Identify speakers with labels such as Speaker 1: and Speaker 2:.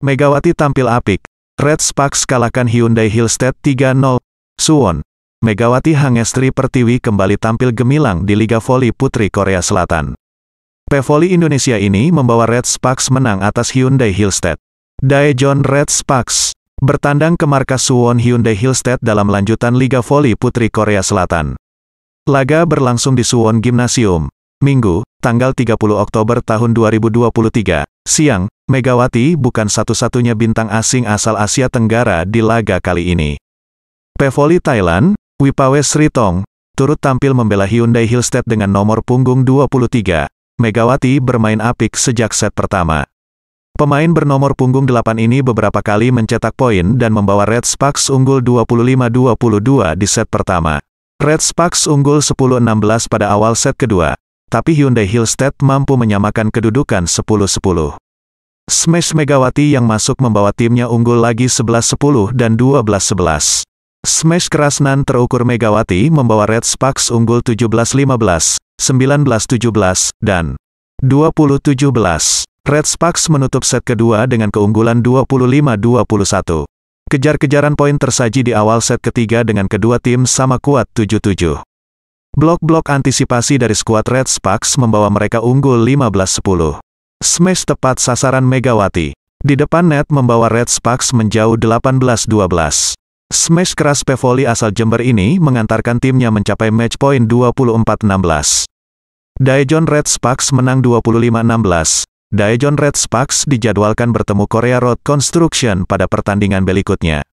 Speaker 1: Megawati tampil apik. Red Sparks kalahkan Hyundai Hillstead 3-0. Suwon. Megawati Hangestri Pertiwi kembali tampil gemilang di Liga Voli Putri Korea Selatan. Pevoli Indonesia ini membawa Red Sparks menang atas Hyundai Hillstead. Daejeon Red Sparks bertandang ke markas Suwon Hyundai Hillstead dalam lanjutan Liga Voli Putri Korea Selatan. Laga berlangsung di Suwon Gymnasium. Minggu, tanggal 30 Oktober tahun 2023, siang, Megawati bukan satu-satunya bintang asing asal Asia Tenggara di laga kali ini. Pevoli Thailand, Wipawe Sri Tong, turut tampil membela Hyundai Hillstead dengan nomor punggung 23. Megawati bermain apik sejak set pertama. Pemain bernomor punggung 8 ini beberapa kali mencetak poin dan membawa Red Sparks unggul 25-22 di set pertama. Red Sparks unggul 10-16 pada awal set kedua, tapi Hyundai Hillstead mampu menyamakan kedudukan 10-10. Smash Megawati yang masuk membawa timnya unggul lagi 11-10 dan 12-11. Smash Kerasnan terukur Megawati membawa Red Sparks unggul 17-15, 19-17, dan 20-17. Red Sparks menutup set kedua dengan keunggulan 25-21. Kejar-kejaran poin tersaji di awal set ketiga dengan kedua tim sama kuat 7-7. Blok-blok antisipasi dari skuad Red Sparks membawa mereka unggul 15-10. Smash tepat sasaran Megawati. Di depan net membawa Red Sparks menjauh 18-12. Smash keras Pevoli asal Jember ini mengantarkan timnya mencapai match point 24-16. Daejeon Red Sparks menang 25-16. Daejeon Red Sparks dijadwalkan bertemu Korea Road Construction pada pertandingan berikutnya.